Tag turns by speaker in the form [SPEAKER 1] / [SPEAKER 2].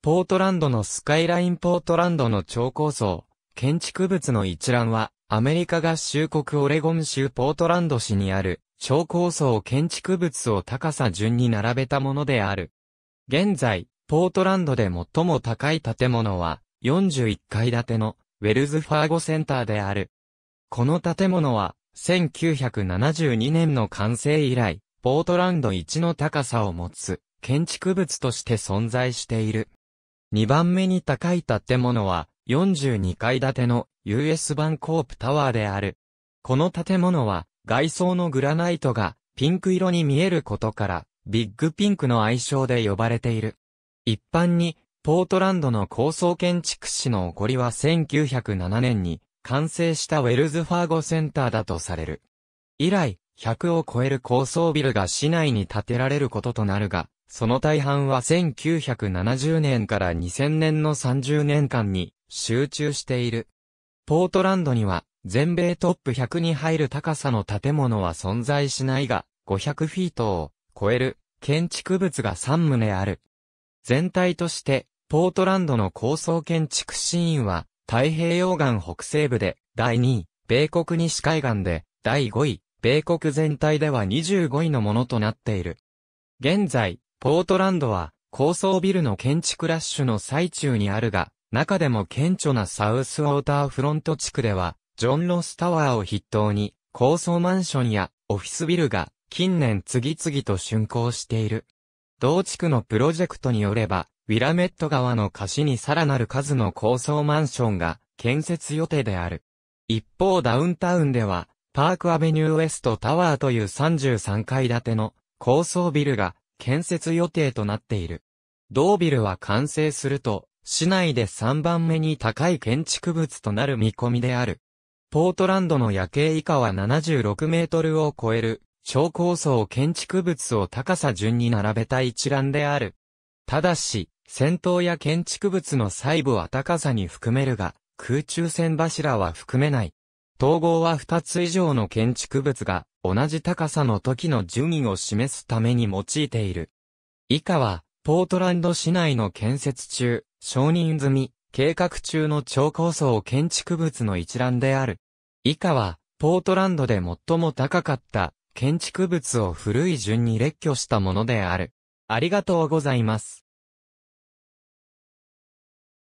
[SPEAKER 1] ポートランドのスカイラインポートランドの超高層、建築物の一覧は、アメリカ合衆国オレゴン州ポートランド市にある、超高層建築物を高さ順に並べたものである。現在、ポートランドで最も高い建物は、41階建ての、ウェルズファーゴセンターである。この建物は、1972年の完成以来、ポートランド一の高さを持つ、建築物として存在している。2番目に高い建物は、42階建ての US バンコープタワーである。この建物は、外装のグラナイトがピンク色に見えることから、ビッグピンクの愛称で呼ばれている。一般に、ポートランドの高層建築士の起こりは1907年に完成したウェルズファーゴセンターだとされる。以来、100を超える高層ビルが市内に建てられることとなるが、その大半は1970年から2000年の30年間に集中している。ポートランドには全米トップ100に入る高さの建物は存在しないが、500フィートを超える建築物が3棟ある。全体として、ポートランドの高層建築シーンは、太平洋岸北西部で第2位、米国西海岸で第5位、米国全体では25位のものとなっている。現在、ポートランドは高層ビルの建築ラッシュの最中にあるが、中でも顕著なサウスウォーターフロント地区では、ジョン・ロスタワーを筆頭に、高層マンションやオフィスビルが近年次々と竣工している。同地区のプロジェクトによれば、ウィラメット川の貸しにさらなる数の高層マンションが建設予定である。一方ダウンタウンでは、パークアベニューウエストタワーという33階建ての高層ビルが建設予定となっている。同ビルは完成すると、市内で3番目に高い建築物となる見込みである。ポートランドの夜景以下は76メートルを超える、超高層建築物を高さ順に並べた一覧である。ただし、戦闘や建築物の細部は高さに含めるが、空中線柱は含めない。統合は2つ以上の建築物が同じ高さの時の順位を示すために用いている。以下は、ポートランド市内の建設中、承認済み、計画中の超高層建築物の一覧である。以下は、ポートランドで最も高かった建築物を古い順に列挙したものである。ありがとうございます。